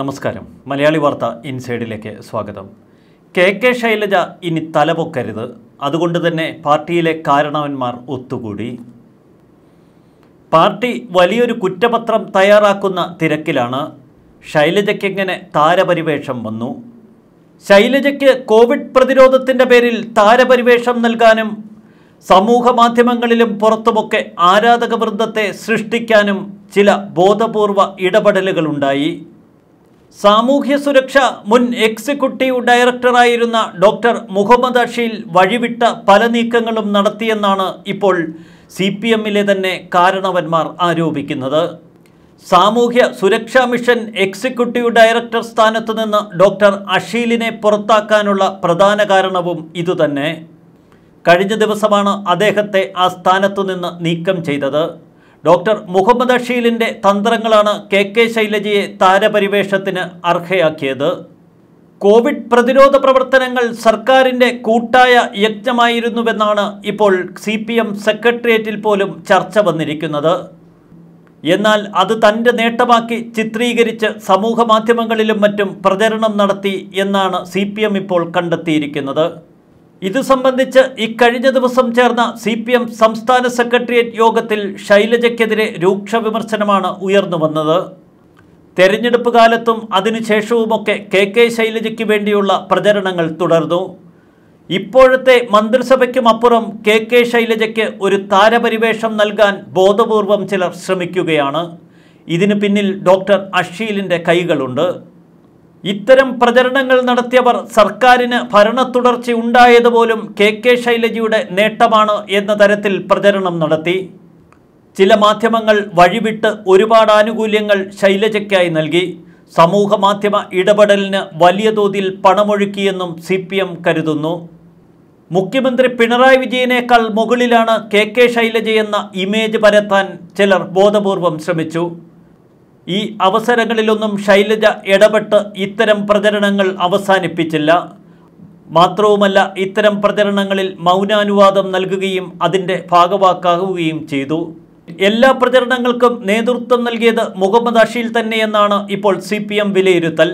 നമസ്കാരം മലയാളി വാർത്ത ഇൻസൈഡിലേക്ക് സ്വാഗതം കെ കെ ശൈലജ ഇനി തലപൊക്കരുത് അതുകൊണ്ട് തന്നെ പാർട്ടിയിലെ കാരണവന്മാർ ഒത്തുകൂടി പാർട്ടി വലിയൊരു കുറ്റപത്രം തയ്യാറാക്കുന്ന തിരക്കിലാണ് ശൈലജയ്ക്കെങ്ങനെ താരപരിവേഷം വന്നു ശൈലജയ്ക്ക് കോവിഡ് പ്രതിരോധത്തിൻ്റെ പേരിൽ താരപരിവേഷം നൽകാനും സമൂഹ മാധ്യമങ്ങളിലും പുറത്തുമൊക്കെ ആരാധക വൃന്ദത്തെ സൃഷ്ടിക്കാനും ചില ബോധപൂർവ ഇടപെടലുകളുണ്ടായി സാമൂഹ്യ സുരക്ഷ മുൻ എക്സിക്യൂട്ടീവ് ഡയറക്ടറായിരുന്ന ഡോക്ടർ മുഹമ്മദ് അഷീൽ വഴിവിട്ട പല നീക്കങ്ങളും നടത്തിയെന്നാണ് ഇപ്പോൾ സി പി എമ്മിലെ തന്നെ കാരണവന്മാർ ആരോപിക്കുന്നത് സാമൂഹ്യ സുരക്ഷാ മിഷൻ എക്സിക്യൂട്ടീവ് ഡയറക്ടർ സ്ഥാനത്ത് നിന്ന് ഡോക്ടർ അഷീലിനെ പുറത്താക്കാനുള്ള പ്രധാന കാരണവും ഇതുതന്നെ കഴിഞ്ഞ ദിവസമാണ് അദ്ദേഹത്തെ ആ സ്ഥാനത്തു നിന്ന് നീക്കം ചെയ്തത് ഡോക്ടർ മുഹമ്മദ് അഷീലിന്റെ തന്ത്രങ്ങളാണ് കെ കെ ശൈലജയെ താരപരിവേഷത്തിന് അർഹയാക്കിയത് കോവിഡ് പ്രതിരോധ പ്രവർത്തനങ്ങൾ സർക്കാരിന്റെ കൂട്ടായ യജ്ഞമായിരുന്നുവെന്നാണ് ഇപ്പോൾ സി പി എം സെക്രട്ടേറിയറ്റിൽ പോലും ചർച്ച വന്നിരിക്കുന്നത് എന്നാൽ അത് തൻ്റെ നേട്ടമാക്കി ചിത്രീകരിച്ച് സമൂഹ മാധ്യമങ്ങളിലും മറ്റും പ്രചരണം നടത്തി എന്നാണ് സി ഇപ്പോൾ കണ്ടെത്തിയിരിക്കുന്നത് ഇത് സംബന്ധിച്ച് ഇക്കഴിഞ്ഞ ദിവസം ചേർന്ന സി പി എം സംസ്ഥാന സെക്രട്ടേറിയറ്റ് യോഗത്തിൽ ശൈലജയ്ക്കെതിരെ രൂക്ഷ വിമർശനമാണ് ഉയർന്നു വന്നത് തെരഞ്ഞെടുപ്പ് കാലത്തും അതിനുശേഷവുമൊക്കെ കെ കെ ശൈലജയ്ക്ക് വേണ്ടിയുള്ള പ്രചരണങ്ങൾ തുടർന്നു ഇപ്പോഴത്തെ മന്ത്രിസഭയ്ക്കും അപ്പുറം കെ കെ ശൈലജയ്ക്ക് ഒരു താരപരിവേഷം നൽകാൻ ബോധപൂർവം ചിലർ ശ്രമിക്കുകയാണ് ഇതിനു പിന്നിൽ ഡോക്ടർ അഷീലിൻ്റെ കൈകളുണ്ട് ഇത്തരം പ്രചരണങ്ങൾ നടത്തിയവർ സർക്കാരിന് ഭരണത്തുടർച്ച ഉണ്ടായത് പോലും കെ കെ ശൈലജയുടെ നേട്ടമാണ് എന്ന തരത്തിൽ പ്രചരണം നടത്തി ചില മാധ്യമങ്ങൾ വഴിവിട്ട് ഒരുപാട് ആനുകൂല്യങ്ങൾ ശൈലജയ്ക്കായി നൽകി സമൂഹ മാധ്യമ ഇടപെടലിന് വലിയ തോതിൽ പണമൊഴുക്കിയെന്നും സി പി എം കരുതുന്നു മുഖ്യമന്ത്രി പിണറായി വിജയനേക്കാൾ മുകളിലാണ് കെ കെ ശൈലജയെന്ന ഇമേജ് പരത്താൻ ചിലർ ബോധപൂർവം ശ്രമിച്ചു ഈ അവസരങ്ങളിലൊന്നും ശൈലജ ഇടപെട്ട് ഇത്തരം പ്രചരണങ്ങൾ അവസാനിപ്പിച്ചില്ല മാത്രവുമല്ല ഇത്തരം പ്രചരണങ്ങളിൽ മൗനാനുവാദം നൽകുകയും അതിൻ്റെ ഭാഗവാക്കാവുകയും ചെയ്തു എല്ലാ പ്രചരണങ്ങൾക്കും നേതൃത്വം നൽകിയത് മുഹമ്മദ് അഷീൽ തന്നെയെന്നാണ് ഇപ്പോൾ സി പി എം വിലയിരുത്തൽ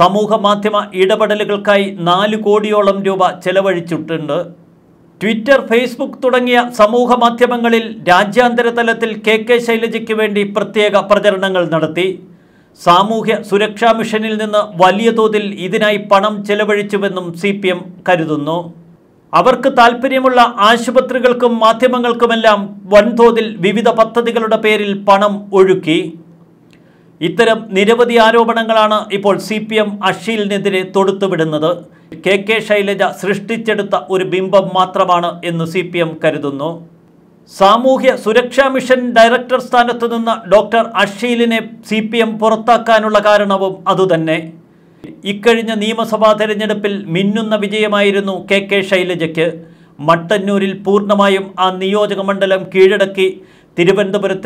സമൂഹ മാധ്യമ ഇടപെടലുകൾക്കായി നാല് കോടിയോളം രൂപ ചെലവഴിച്ചിട്ടുണ്ട് ട്വിറ്റർ ഫേസ്ബുക്ക് തുടങ്ങിയ സമൂഹ മാധ്യമങ്ങളിൽ രാജ്യാന്തര തലത്തിൽ കെ കെ ശൈലജയ്ക്ക് വേണ്ടി പ്രത്യേക പ്രചരണങ്ങൾ നടത്തി സാമൂഹ്യ സുരക്ഷാ മിഷനിൽ നിന്ന് വലിയ തോതിൽ ഇതിനായി പണം ചെലവഴിച്ചുവെന്നും സി പി എം കരുതുന്നു അവർക്ക് താൽപ്പര്യമുള്ള ആശുപത്രികൾക്കും മാധ്യമങ്ങൾക്കുമെല്ലാം വൻതോതിൽ വിവിധ പദ്ധതികളുടെ പേരിൽ പണം ഒഴുക്കി ഇത്തരം നിരവധി ആരോപണങ്ങളാണ് ഇപ്പോൾ സി പി എം അഷീലിനെതിരെ തൊടുത്തുവിടുന്നത് കെ കെ ശൈലജ സൃഷ്ടിച്ചെടുത്ത ഒരു ബിംബം മാത്രമാണ് എന്ന് സി പി എം കരുതുന്നു സാമൂഹ്യ സുരക്ഷാ മിഷൻ ഡയറക്ടർ സ്ഥാനത്ത് നിന്ന് ഡോക്ടർ അഷീലിനെ സി പി എം പുറത്താക്കാനുള്ള കാരണവും അതുതന്നെ ഇക്കഴിഞ്ഞ നിയമസഭാ തെരഞ്ഞെടുപ്പിൽ മിന്നുന്ന വിജയമായിരുന്നു കെ കെ ശൈലജയ്ക്ക് മട്ടന്നൂരിൽ പൂർണ്ണമായും ആ നിയോജകമണ്ഡലം കീഴടക്കി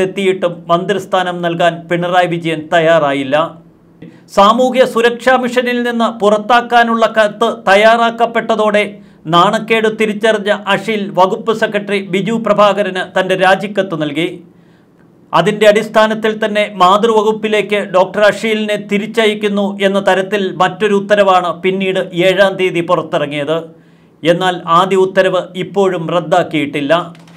എത്തിയിട്ടും മന്ത്രിസ്ഥാനം നൽകാൻ പിണറായി വിജയൻ തയ്യാറായില്ല സാമൂഹ്യ സുരക്ഷാ മിഷനിൽ നിന്ന് പുറത്താക്കാനുള്ള കത്ത് തയ്യാറാക്കപ്പെട്ടതോടെ നാണക്കേട് തിരിച്ചറിഞ്ഞ അഷിൽ വകുപ്പ് സെക്രട്ടറി ബിജു പ്രഭാകരന് തന്റെ രാജിക്കത്ത് നൽകി അതിൻ്റെ അടിസ്ഥാനത്തിൽ തന്നെ മാതൃവകുപ്പിലേക്ക് ഡോക്ടർ അഷീലിനെ തിരിച്ചയക്കുന്നു എന്ന തരത്തിൽ മറ്റൊരു ഉത്തരവാണ് പിന്നീട് ഏഴാം തീയതി പുറത്തിറങ്ങിയത് എന്നാൽ ആദ്യ ഉത്തരവ് ഇപ്പോഴും റദ്ദാക്കിയിട്ടില്ല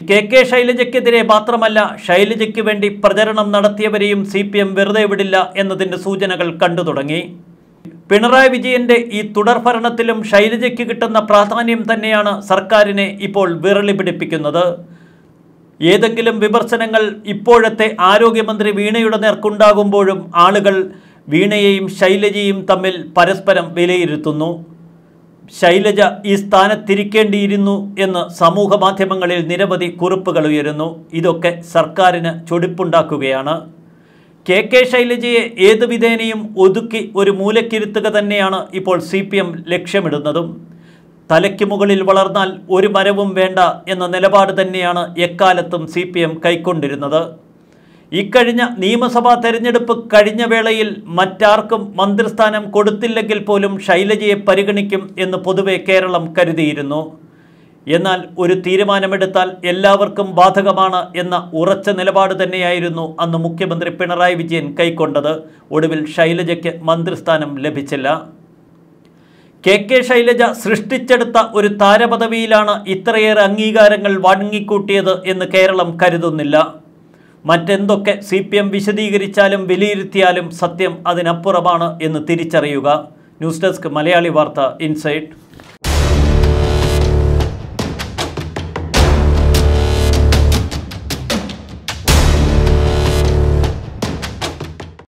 കെ കെ ശൈലജയ്ക്കെതിരെ മാത്രമല്ല ശൈലജയ്ക്ക് വേണ്ടി പ്രചരണം നടത്തിയവരെയും സി പി എം വെറുതെ വിടില്ല എന്നതിൻ്റെ സൂചനകൾ കണ്ടു തുടങ്ങി പിണറായി വിജയന്റെ ഈ തുടർഭരണത്തിലും ശൈലജയ്ക്ക് കിട്ടുന്ന പ്രാധാന്യം തന്നെയാണ് സർക്കാരിനെ ഇപ്പോൾ വിരളി പിടിപ്പിക്കുന്നത് ഏതെങ്കിലും വിമർശനങ്ങൾ ഇപ്പോഴത്തെ ആരോഗ്യമന്ത്രി വീണയുടെ നേർക്കുണ്ടാകുമ്പോഴും ആളുകൾ വീണയെയും ശൈലജയും തമ്മിൽ പരസ്പരം വിലയിരുത്തുന്നു ശൈലജ ഈ സ്ഥാനത്തിരിക്കേണ്ടിയിരുന്നു എന്ന് സമൂഹ മാധ്യമങ്ങളിൽ നിരവധി കുറിപ്പുകൾ ഉയരുന്നു ഇതൊക്കെ സർക്കാരിന് ചൊടിപ്പുണ്ടാക്കുകയാണ് കെ കെ ശൈലജയെ ഏത് വിധേനയും ഒതുക്കി ഒരു മൂലക്കിരുത്തുക തന്നെയാണ് ഇപ്പോൾ സി പി എം ലക്ഷ്യമിടുന്നതും തലയ്ക്ക് മുകളിൽ വളർന്നാൽ ഒരു മരവും വേണ്ട എന്ന നിലപാട് തന്നെയാണ് എക്കാലത്തും സി പി എം കൈക്കൊണ്ടിരുന്നത് ഇക്കഴിഞ്ഞ നിയമസഭാ തെരഞ്ഞെടുപ്പ് കഴിഞ്ഞ വേളയിൽ മറ്റാർക്കും മന്ത്രിസ്ഥാനം കൊടുത്തില്ലെങ്കിൽ പോലും ശൈലജയെ പരിഗണിക്കും എന്ന് പൊതുവെ കേരളം കരുതിയിരുന്നു എന്നാൽ ഒരു തീരുമാനമെടുത്താൽ എല്ലാവർക്കും ബാധകമാണ് എന്ന ഉറച്ച നിലപാട് തന്നെയായിരുന്നു അന്ന് മുഖ്യമന്ത്രി പിണറായി വിജയൻ കൈക്കൊണ്ടത് ഒടുവിൽ ശൈലജയ്ക്ക് മന്ത്രിസ്ഥാനം ലഭിച്ചില്ല കെ കെ ശൈലജ സൃഷ്ടിച്ചെടുത്ത ഒരു താരപദവിയിലാണ് ഇത്രയേറെ അംഗീകാരങ്ങൾ വാങ്ങിക്കൂട്ടിയത് എന്ന് കേരളം കരുതുന്നില്ല മറ്റെന്തൊക്കെ സി പി എം വിശദീകരിച്ചാലും വിലയിരുത്തിയാലും സത്യം അതിനപ്പുറമാണ് എന്ന് തിരിച്ചറിയുക ന്യൂസ് ഡെസ്ക് മലയാളി വാർത്ത ഇൻസൈറ്റ്